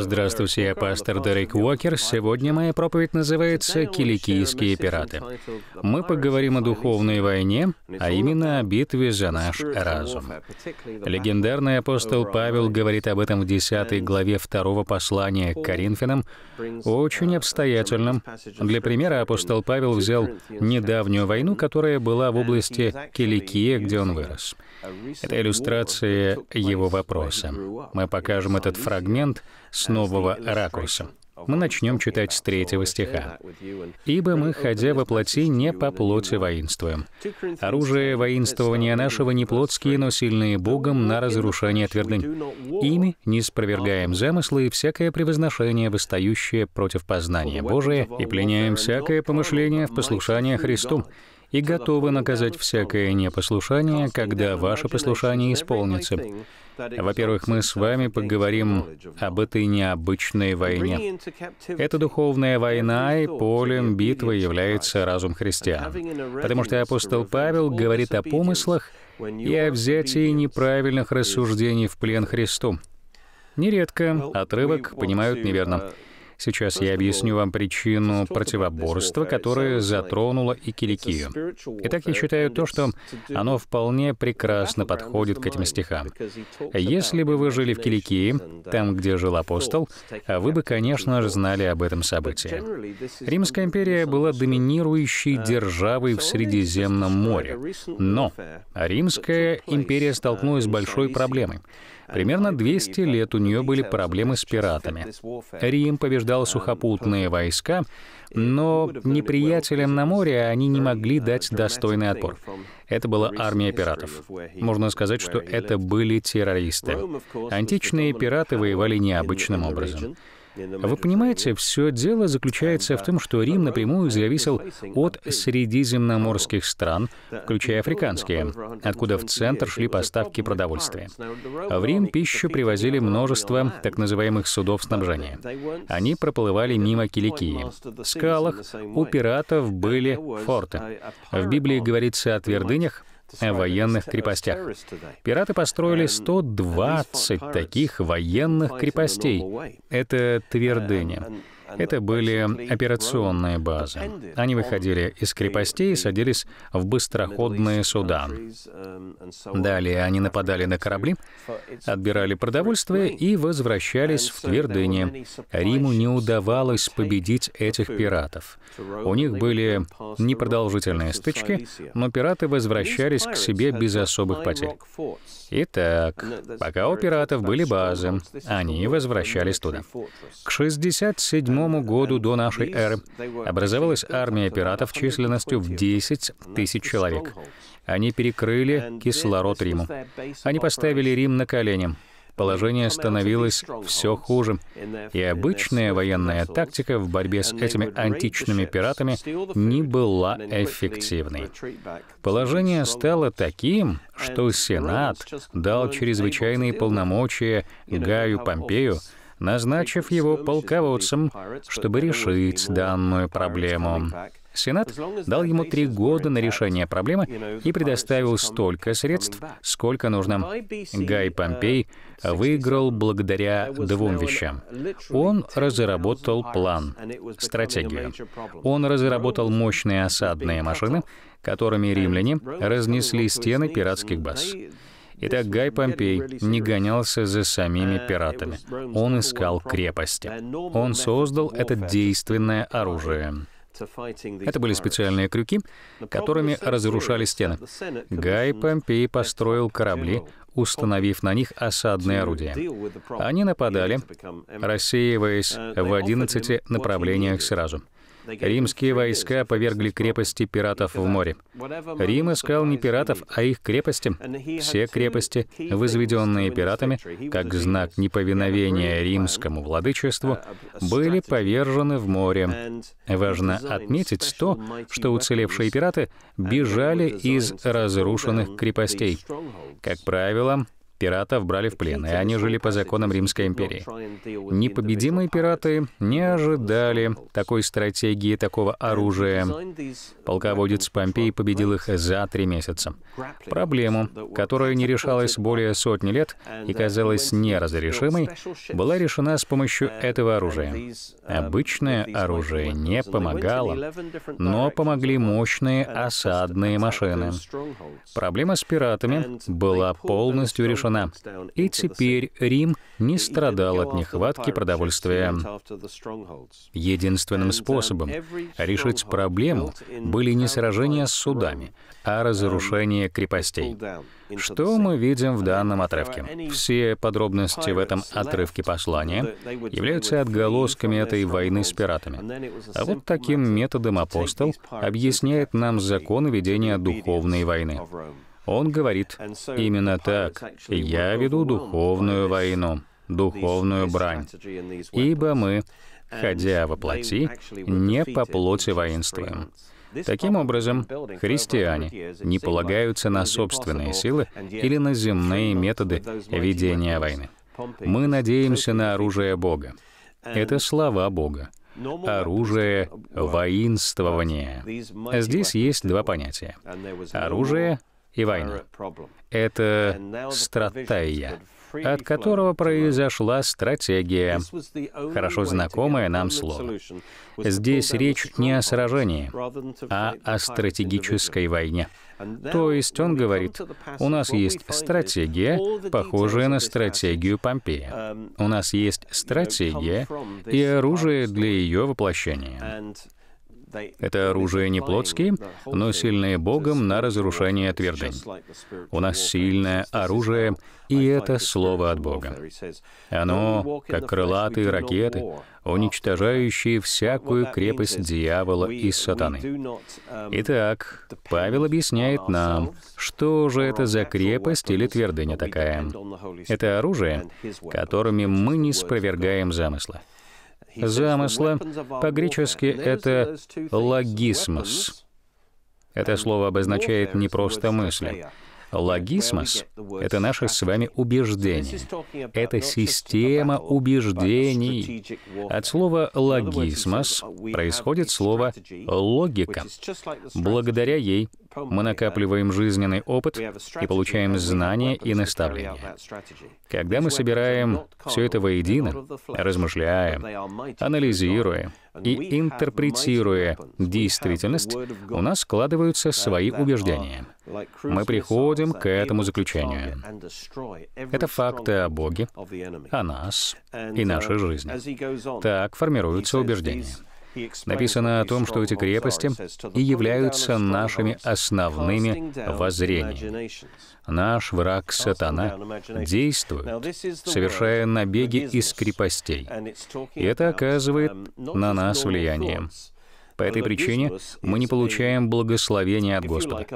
Здравствуйте, я пастор Дерек Уокер. Сегодня моя проповедь называется «Киликийские пираты». Мы поговорим о духовной войне, а именно о битве за наш разум. Легендарный апостол Павел говорит об этом в 10 главе 2 послания к Коринфянам, очень обстоятельным. Для примера апостол Павел взял недавнюю войну, которая была в области Киликия, где он вырос. Это иллюстрация его вопроса. Мы покажем этот фрагмент с нового ракурса. Мы начнем читать с третьего стиха. «Ибо мы, ходя во плоти, не по плоти воинствуем. Оружие воинствования нашего не плотские, но сильные Богом на разрушение твердынь. Ими не спровергаем замыслы и всякое превозношение, восстающее против познания Божия, и пленяем всякое помышление в послушание Христу, и готовы наказать всякое непослушание, когда ваше послушание исполнится. Во-первых, мы с вами поговорим об этой необычной войне. Это духовная война и полем битвы является разум христиан, потому что апостол Павел говорит о помыслах и о взятии неправильных рассуждений в плен Христу. Нередко отрывок понимают неверно. Сейчас я объясню вам причину противоборства, которое uh, затронуло и Киликию. Итак, я считаю то, что оно вполне прекрасно подходит к этим стихам. Если бы вы жили в Киликии, uh, там, где жил апостол, вы бы, конечно же, знали об этом событии. Римская империя была доминирующей uh, державой в Средиземном море. Но Римская империя столкнулась с большой проблемой. Примерно 200 лет у нее были проблемы с пиратами. Рим побеждал сухопутные войска, но неприятелям на море они не могли дать достойный отпор. Это была армия пиратов. Можно сказать, что это были террористы. Античные пираты воевали необычным образом. А вы понимаете, все дело заключается в том, что Рим напрямую зависел от средиземноморских стран, включая африканские, откуда в центр шли поставки продовольствия. В Рим пищу привозили множество так называемых судов снабжения. Они проплывали мимо Киликии. В скалах у пиратов были форты. В Библии говорится о твердынях, военных крепостях. Пираты построили 120 таких военных крепостей. Это твердыня. Это были операционные базы. Они выходили из крепостей и садились в быстроходные суда. Далее они нападали на корабли, отбирали продовольствие и возвращались в твердыни. Риму не удавалось победить этих пиратов. У них были непродолжительные стычки, но пираты возвращались к себе без особых потерь. Итак, ну, пока у пиратов были базы, они возвращались туда. К 67 году э, до нашей эры образовалась армия пиратов численностью в 10 тысяч человек. Они перекрыли кислород Риму. Они поставили Рим на колени. Положение становилось все хуже, и обычная военная тактика в борьбе с этими античными пиратами не была эффективной. Положение стало таким, что Сенат дал чрезвычайные полномочия Гаю Помпею, назначив его полководцем, чтобы решить данную проблему. Сенат дал ему три года на решение проблемы и предоставил столько средств, сколько нужно. Гай Помпей выиграл благодаря двум вещам. Он разработал план, стратегию. Он разработал мощные осадные машины, которыми римляне разнесли стены пиратских баз. Итак, Гай Помпей не гонялся за самими пиратами. Он искал крепости. Он создал это действенное оружие. Это были специальные крюки, которыми разрушали стены. Гай Помпей построил корабли, установив на них осадные орудия. Они нападали, рассеиваясь в 11 направлениях сразу — Римские войска повергли крепости пиратов в море. Рим искал не пиратов, а их крепости. Все крепости, возведенные пиратами, как знак неповиновения римскому владычеству, были повержены в море. Важно отметить то, что уцелевшие пираты бежали из разрушенных крепостей. Как правило, Пиратов брали в плен, и они жили по законам Римской империи. Непобедимые пираты не ожидали такой стратегии, такого оружия. Полководец Помпей победил их за три месяца. Проблему, которая не решалась более сотни лет и казалась неразрешимой, была решена с помощью этого оружия. Обычное оружие не помогало, но помогли мощные осадные машины. Проблема с пиратами была полностью решена разрушена. И теперь Рим не страдал от нехватки продовольствия. Единственным способом решить проблему были не сражения с судами, а разрушение крепостей. Что мы видим в данном отрывке? Все подробности в этом отрывке послания являются отголосками этой войны с пиратами. А вот таким методом апостол объясняет нам законы ведения духовной войны. Он говорит, именно так, я веду духовную войну, духовную брань, ибо мы, ходя во плоти, не по плоти воинствуем. Таким образом, христиане не полагаются на собственные силы или на земные методы ведения войны. Мы надеемся на оружие Бога. Это слова Бога. Оружие воинствования. Здесь есть два понятия. Оружие — и война. Это стратегия, от которого произошла стратегия, хорошо знакомое нам слово. Здесь речь не о сражении, а о стратегической войне. То есть он говорит, у нас есть стратегия, похожая на стратегию Помпея. У нас есть стратегия и оружие для ее воплощения. Это оружие не плотские, но сильные Богом на разрушение твердынь. У нас сильное оружие, и это слово от Бога. Оно, как крылатые ракеты, уничтожающие всякую крепость дьявола и сатаны. Итак, Павел объясняет нам, что же это за крепость или твердыня такая. Это оружие, которыми мы не спровергаем замысла замысла. По-гречески это «логисмос». Это слово обозначает не просто мысли. Логисмос — это наше с вами убеждение. Это система убеждений. От слова «логисмос» происходит слово «логика». Благодаря ей мы накапливаем жизненный опыт и получаем знания и наставления. Когда мы собираем все это воедино, размышляя, анализируя и интерпретируя действительность, у нас складываются свои убеждения. Мы приходим к этому заключению. Это факты о Боге, о нас и uh, нашей жизни. Так формируются убеждения написано о том, что эти крепости и являются нашими основными воззрениями. Наш враг Сатана действует, совершая набеги из крепостей. И это оказывает на нас влияние. По этой причине мы не получаем благословения от Господа.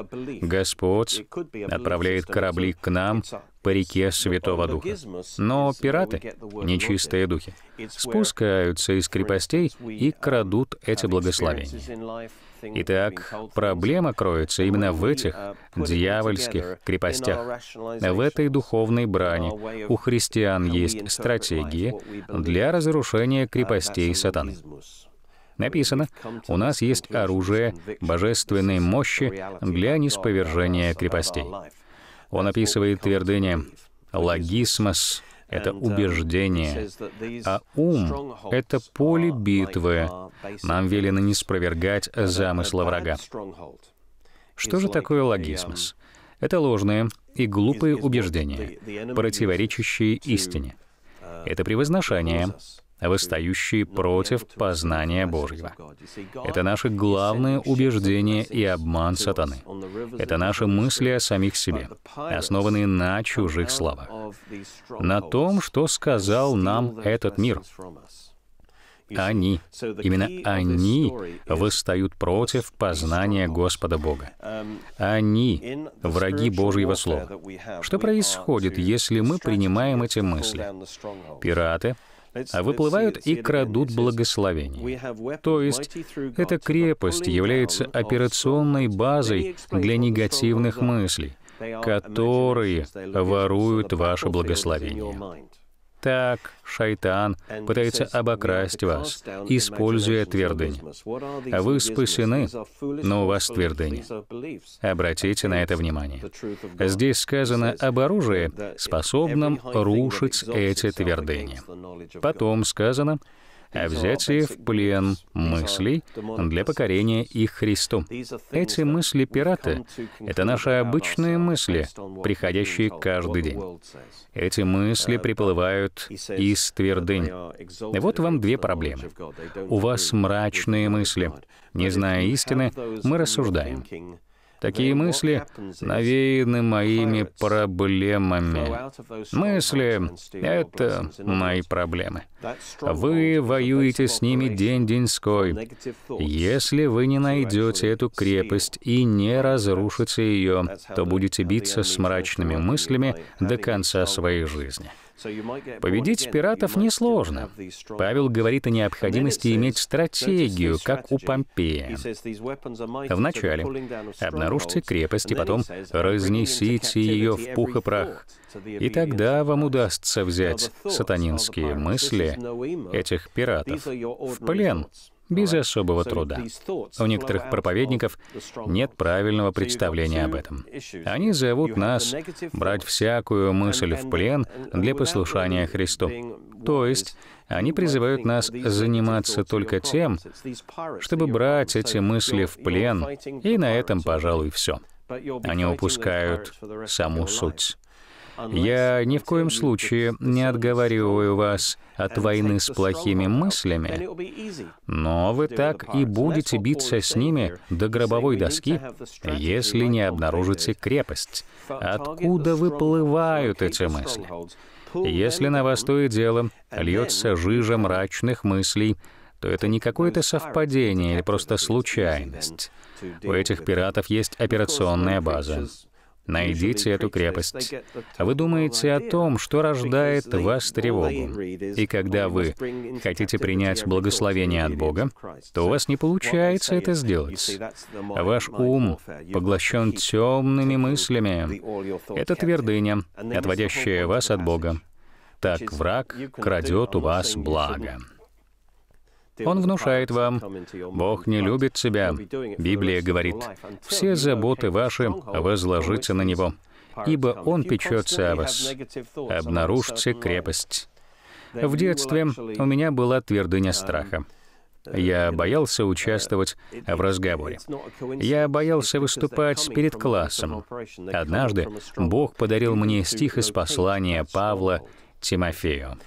Господь отправляет корабли к нам по реке Святого Духа. Но пираты, нечистые духи, спускаются из крепостей и крадут эти благословения. Итак, проблема кроется именно в этих дьявольских крепостях. В этой духовной брани у христиан есть стратегии для разрушения крепостей сатаны. Написано, у нас есть оружие божественной мощи для нисповержения крепостей. Он описывает твердыни логисмос, это убеждение, а ум — это поле битвы. Нам велено не спровергать замысла врага. Что же такое логисмос? Это ложные и глупые убеждения, противоречащие истине. Это превозношение, восстающие против познания Божьего. Это наши главные убеждения и обман сатаны. Это наши мысли о самих себе, основанные на чужих словах, на том, что сказал нам этот мир. Они, именно они восстают против познания Господа Бога. Они — враги Божьего Слова. Что происходит, если мы принимаем эти мысли? Пираты — а выплывают и крадут благословение. То есть эта крепость является операционной базой для негативных мыслей, которые воруют ваше благословение. Так, шайтан пытается обокрасть вас, используя твердыни. Вы спасены, но у вас твердыни. Обратите на это внимание. Здесь сказано об оружии, способном рушить эти твердыни. Потом сказано, а взятие в плен мыслей для покорения их Христу. Эти мысли пираты. это наши обычные мысли, приходящие каждый день. Эти мысли приплывают из твердынь. И Вот вам две проблемы. У вас мрачные мысли. Не зная истины, мы рассуждаем. Такие мысли навеяны моими проблемами. Мысли — это мои проблемы. Вы воюете с ними день-деньской. Если вы не найдете эту крепость и не разрушите ее, то будете биться с мрачными мыслями до конца своей жизни. Победить пиратов несложно. Павел говорит о необходимости иметь стратегию, как у Помпея. Вначале обнаружьте крепость и потом разнесите ее в пух и прах. И тогда вам удастся взять сатанинские мысли этих пиратов в плен без особого труда. У некоторых проповедников нет правильного представления об этом. Они зовут нас брать всякую мысль в плен для послушания Христу. То есть они призывают нас заниматься только тем, чтобы брать эти мысли в плен, и на этом, пожалуй, все. Они упускают саму суть. Я ни в коем случае не отговариваю вас от войны с плохими мыслями, но вы так и будете биться с ними до гробовой доски, если не обнаружите крепость. Откуда выплывают эти мысли? Если на вас то и дело льется жижа мрачных мыслей, то это не какое-то совпадение или просто случайность. У этих пиратов есть операционная база. Найдите эту крепость. Вы думаете о том, что рождает вас тревогу. И когда вы хотите принять благословение от Бога, то у вас не получается это сделать. Ваш ум поглощен темными мыслями. Это твердыня, отводящая вас от Бога. Так враг крадет у вас благо. Он внушает вам, Бог не любит тебя. Библия говорит, все заботы ваши возложите на Него, ибо Он печется о вас. Обнаружьте крепость. В детстве у меня была твердыня um, страха. Uh, uh, Я боялся участвовать в разговоре. Я боялся выступать перед классом. Однажды Бог подарил мне стих из послания Павла Тимофею.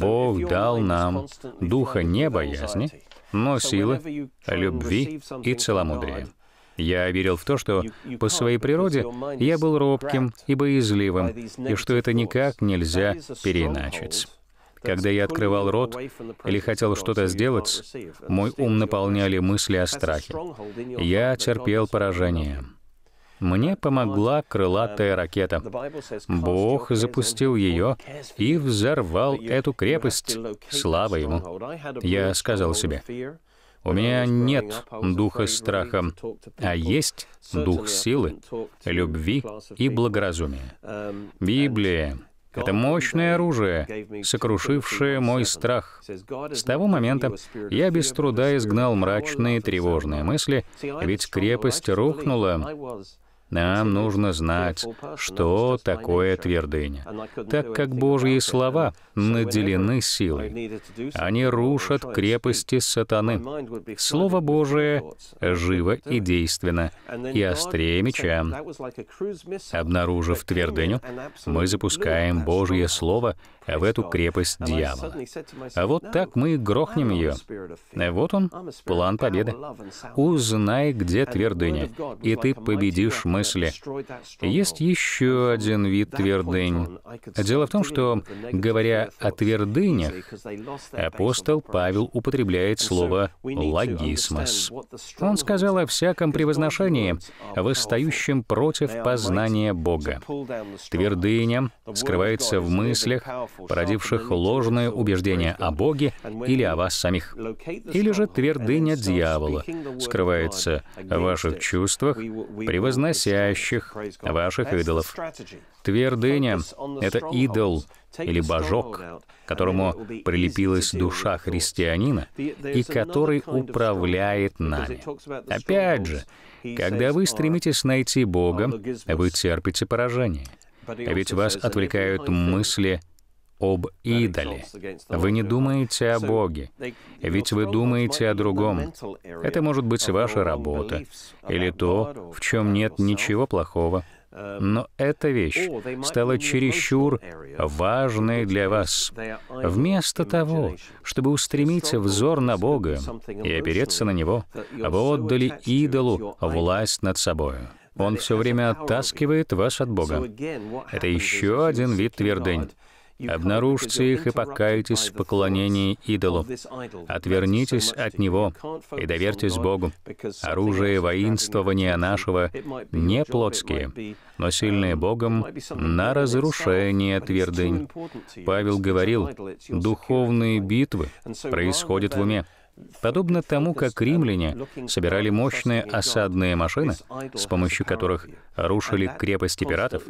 Бог дал нам духа не боязни, но силы, любви и целомудрия. Я верил в то, что по своей природе я был робким и боязливым, и что это никак нельзя переиначить. Когда я открывал рот или хотел что-то сделать, мой ум наполняли мысли о страхе. Я терпел поражение. Мне помогла крылатая ракета. Бог запустил ее и взорвал эту крепость. Слава Ему. Я сказал себе, у меня нет духа страха, а есть дух силы, любви и благоразумия. Библия это мощное оружие, сокрушившее мой страх. С того момента я без труда изгнал мрачные тревожные мысли, ведь крепость рухнула. Нам нужно знать, что такое твердыня, так как Божьи слова наделены силой. Они рушат крепости сатаны. Слово Божие живо и действенно, и острее меча. Обнаружив твердыню, мы запускаем Божье Слово а в эту крепость дьявола. А вот так мы грохнем ее. вот он, план победы. Узнай, где твердыня, и ты победишь мысли. Есть еще один вид твердынь. Дело в том, что, говоря о твердынях, апостол Павел употребляет слово «логисмос». Он сказал о всяком превозношении, восстающем против познания Бога. Твердыня скрывается в мыслях, породивших ложное убеждение о Боге или о вас самих. Или же твердыня дьявола скрывается в ваших чувствах, превозносящих ваших идолов. Твердыня — это идол или божок, которому прилепилась душа христианина и который управляет нами. Опять же, когда вы стремитесь найти Бога, вы терпите поражение. Ведь вас отвлекают мысли об идоле. Вы не думаете о Боге, ведь вы думаете о другом. Это может быть ваша работа или то, в чем нет ничего плохого. Но эта вещь стала чересчур важной для вас. Вместо того, чтобы устремить взор на Бога и опереться на Него, вы отдали идолу власть над собою. Он все время оттаскивает вас от Бога. Это еще один вид твердынь. Обнаружьте их и покайтесь в поклонении идолу. Отвернитесь от него и доверьтесь Богу. Оружие воинствования нашего не плотские, но сильные Богом, на разрушение твердынь. Павел говорил, духовные битвы происходят в уме. Подобно тому, как римляне собирали мощные осадные машины, с помощью которых рушили крепости пиратов,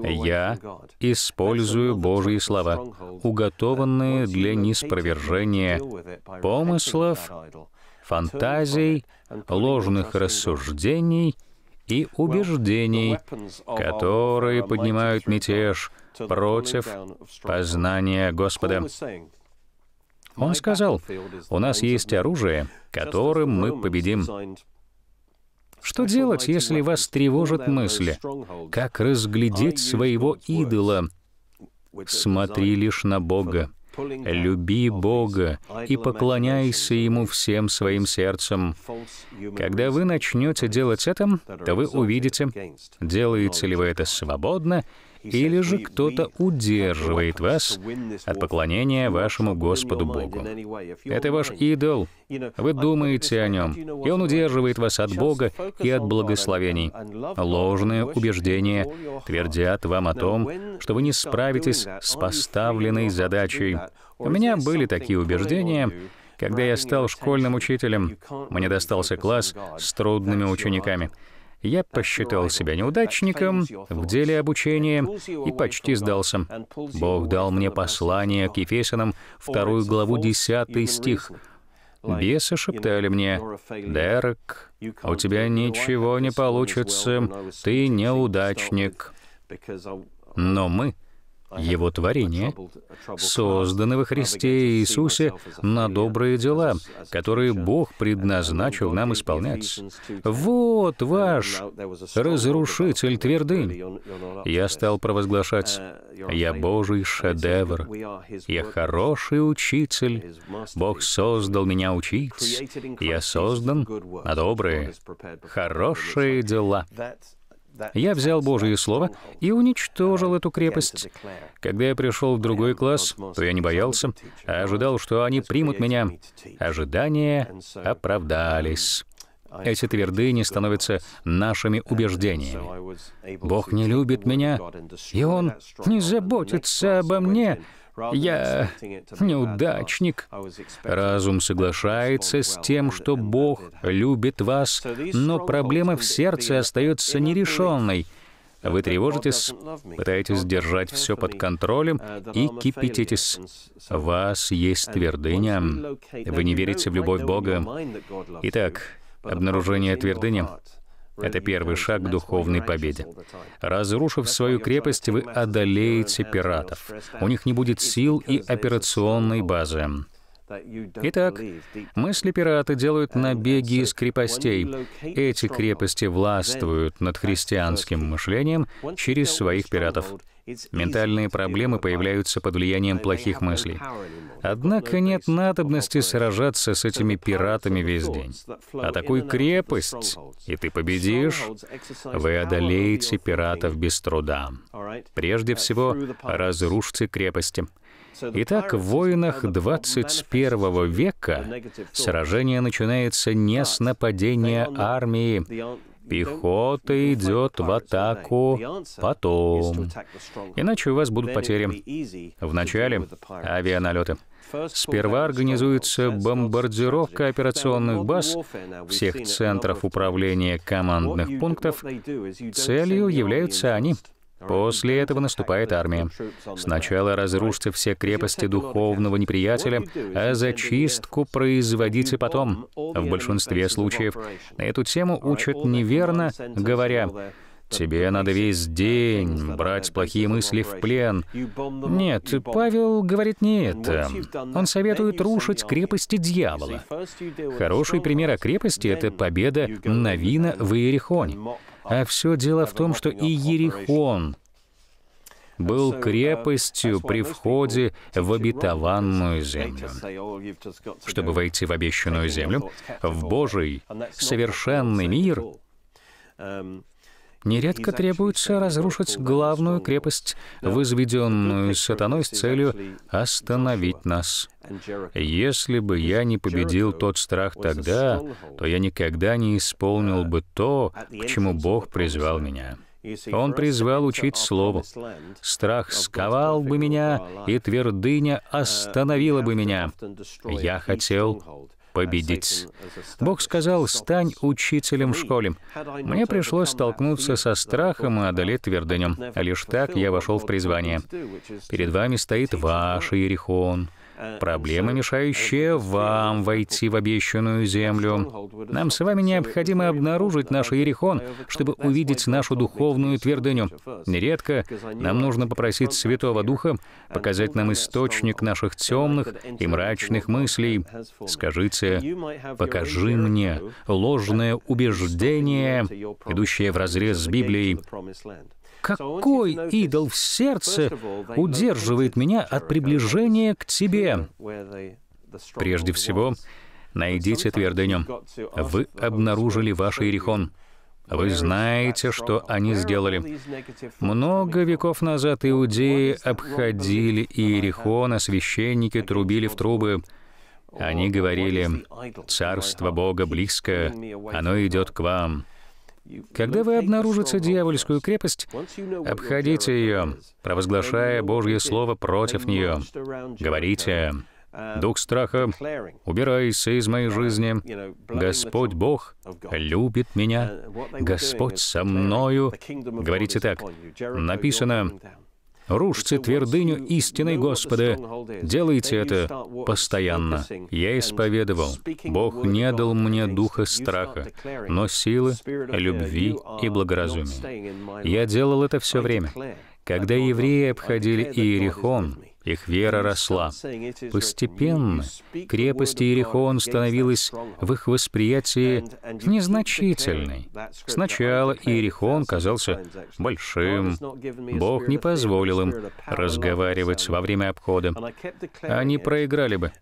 я использую Божьи слова, уготованные для неспровержения помыслов, фантазий, ложных рассуждений — и убеждений, которые поднимают мятеж против познания Господа. Он сказал, «У нас есть оружие, которым мы победим». Что делать, если вас тревожат мысли? Как разглядеть своего идола? Смотри лишь на Бога. «Люби Бога и поклоняйся Ему всем своим сердцем». Когда вы начнете делать это, то вы увидите, делаете ли вы это свободно или же кто-то удерживает вас от поклонения вашему Господу Богу. Это ваш идол, вы думаете о нем, и он удерживает вас от Бога и от благословений. Ложные убеждения твердят вам о том, что вы не справитесь с поставленной задачей. У меня были такие убеждения, когда я стал школьным учителем, мне достался класс с трудными учениками. Я посчитал себя неудачником в деле обучения и почти сдался. Бог дал мне послание к Ефесянам, вторую главу, 10 стих. Бесы шептали мне, «Дерек, а у тебя ничего не получится, ты неудачник». Но мы — его творения созданы во Христе Иисусе на добрые дела, которые Бог предназначил нам исполнять. Вот ваш разрушитель твердынь. Я стал провозглашать, я Божий шедевр, я хороший учитель, Бог создал меня учить, я создан на добрые, хорошие дела. Я взял Божье Слово и уничтожил эту крепость. Когда я пришел в другой класс, то я не боялся, а ожидал, что они примут меня. Ожидания оправдались. Эти твердыни становятся нашими убеждениями. Бог не любит меня, и Он не заботится обо мне, я неудачник. Разум соглашается с тем, что Бог любит вас, но проблема в сердце остается нерешенной. Вы тревожитесь, пытаетесь держать все под контролем uh, и кипятитесь. У вас есть твердыня. Вы не верите в любовь Бога. Итак, обнаружение твердыни — это первый шаг к духовной победе. Разрушив свою крепость, вы одолеете пиратов. У них не будет сил и операционной базы. Итак, мысли пираты делают набеги из крепостей. Эти крепости властвуют над христианским мышлением через своих пиратов. Ментальные проблемы появляются под влиянием плохих мыслей. Однако нет надобности сражаться с этими пиратами весь день. Атакуй крепость, и ты победишь. Вы одолеете пиратов без труда. Прежде uh, всего, разрушьте крепости. Итак, в войнах 21 века сражение начинается не с нападения армии, Пехота идет в атаку потом. Иначе у вас будут потери. В начале авианалеты. Сперва организуется бомбардировка операционных баз, всех центров управления командных пунктов. Целью являются они — После этого наступает армия. Сначала разрушите все крепости духовного неприятеля, а зачистку производите потом. В большинстве случаев на эту тему учат неверно, говоря, Тебе надо весь день брать плохие мысли в плен. Нет, Павел говорит не это. Он советует рушить крепости дьявола. Хороший пример о крепости — это победа Новина в Иерихоне. А все дело в том, что и Ерихон был крепостью при входе в обетованную землю. Oh, Чтобы войти в обещанную землю, в Божий совершенный мир, нередко требуется разрушить главную крепость, возведенную сатаной с целью остановить нас. Если бы я не победил тот страх тогда, то я никогда не исполнил бы то, к чему Бог призвал меня. Он призвал учить Слову. Страх сковал бы меня, и твердыня остановила бы меня. Я хотел победить. Бог сказал, стань учителем в школе. Мне пришлось столкнуться со страхом и одолеть твердыню. Лишь так я вошел в призвание. Перед вами стоит ваш Иерихон. Проблема, мешающая вам войти в обещанную землю. Нам с вами необходимо обнаружить наш Иерихон, чтобы увидеть нашу духовную твердыню. Нередко нам нужно попросить Святого Духа показать нам источник наших темных и мрачных мыслей. Скажите, покажи мне ложное убеждение, идущее вразрез с Библией. Какой идол в сердце удерживает меня от приближения к тебе? Прежде всего, найдите твердыню. Вы обнаружили ваш Иерихон. Вы знаете, что они сделали. Много веков назад иудеи обходили Иерихон, а священники трубили в трубы. Они говорили, «Царство Бога близко, оно идет к вам». Когда вы обнаружите дьявольскую крепость, обходите ее, провозглашая Божье Слово против нее. Говорите, «Дух страха, убирайся из моей жизни. Господь Бог любит меня. Господь со мною». Говорите так. Написано, Рушьте твердыню истины Господа. Делайте это постоянно. Я исповедовал. Бог не дал мне духа страха, но силы, любви и благоразумия. Я делал это все время. Когда евреи обходили Иерихон, их вера росла. Постепенно крепость Иерихон становилась в их восприятии незначительной. Сначала Иерихон казался большим. Бог не позволил им разговаривать во время обхода. Они проиграли бы.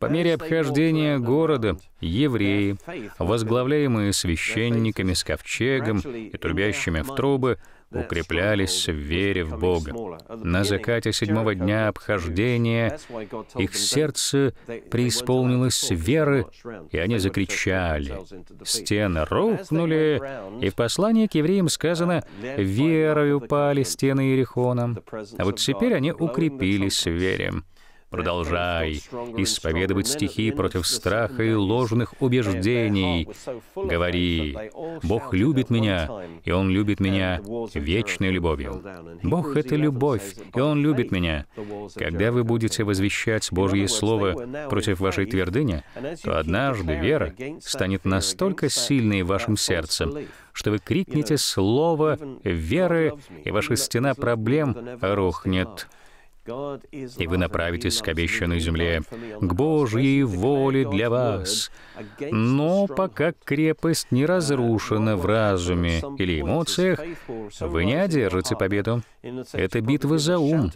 По мере обхождения города евреи, возглавляемые священниками с ковчегом и трубящими в трубы, укреплялись в вере в Бога. На закате седьмого дня обхождения их сердце преисполнилось веры, и они закричали. Стены рухнули, и в послании к евреям сказано «верою пали стены Иерихона». А вот теперь они укрепились в вере. Продолжай исповедовать стихи против страха и ложных убеждений. Говори, Бог любит меня, и Он любит меня вечной любовью. Бог — это любовь, и Он любит меня. Когда вы будете возвещать Божье Слово против вашей твердыни, то однажды вера станет настолько сильной в вашем сердце, что вы крикнете слово веры, и ваша стена проблем рухнет и вы направитесь к обещанной земле, к Божьей воле для вас. Но пока крепость не разрушена в разуме или эмоциях, вы не одержите победу. Это битва за ум.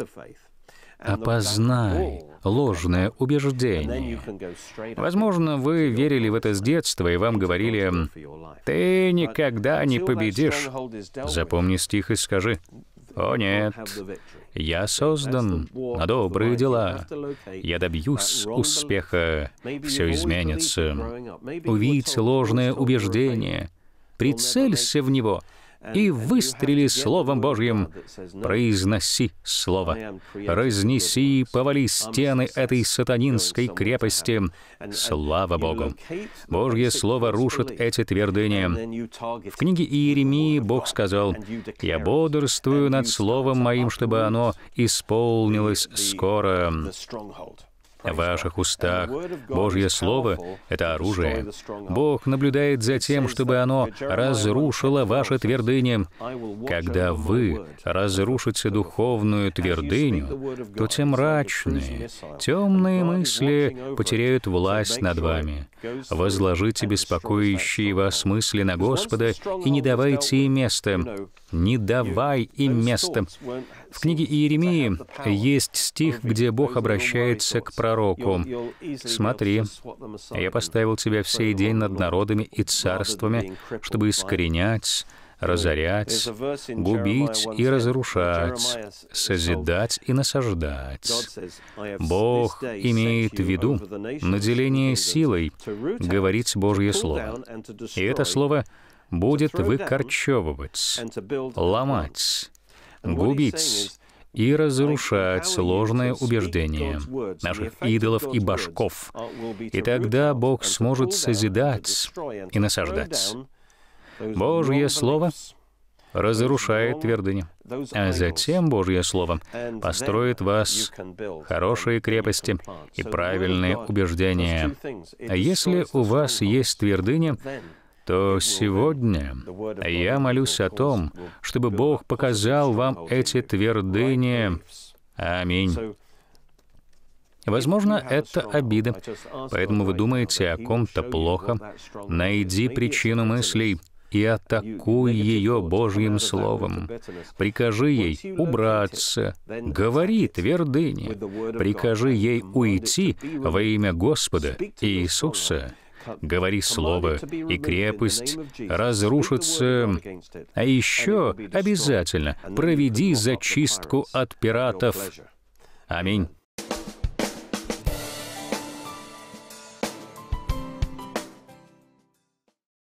Опознай ложное убеждение. Возможно, вы верили в это с детства, и вам говорили, «Ты никогда не победишь». Запомни стих и скажи, «О нет, я создан на добрые дела. Я добьюсь успеха. Все изменится. Увидите ложное убеждение. Прицелься в него — и выстрели Словом Божьим. Произноси Слово. Разнеси и повали стены этой сатанинской крепости. Слава Богу! Божье Слово рушит эти твердыни. В книге Иеремии Бог сказал, «Я бодрствую над Словом Моим, чтобы оно исполнилось скоро» в ваших устах. Божье Слово — это оружие. Бог наблюдает за тем, чтобы оно разрушило ваши твердыни. Когда вы разрушите духовную твердыню, то те мрачные, темные мысли потеряют власть над вами. Возложите беспокоящие вас мысли на Господа и не давайте им места. Не давай им места. В книге Иеремии есть стих, где Бог обращается к пророку. «Смотри, я поставил тебя все сей над народами и царствами, чтобы искоренять, разорять, губить и разрушать, созидать и насаждать. Бог имеет в виду наделение силой говорить Божье Слово. И это Слово будет выкорчевывать, ломать, губить и разрушать сложные убеждения наших идолов и башков. И тогда Бог сможет созидать и насаждать. Божье Слово разрушает твердыни, а затем Божье Слово построит вас хорошие крепости и правильные убеждения. А если у вас есть твердыни, то сегодня я молюсь о том, чтобы Бог показал вам эти твердыни. Аминь. Возможно, это обида, поэтому вы думаете о ком-то плохо. Найди причину мыслей и атакуй ее Божьим Словом. Прикажи ей убраться, говори твердыни, прикажи ей уйти во имя Господа Иисуса говори слово, и крепость разрушится. А еще обязательно проведи зачистку от пиратов. Аминь.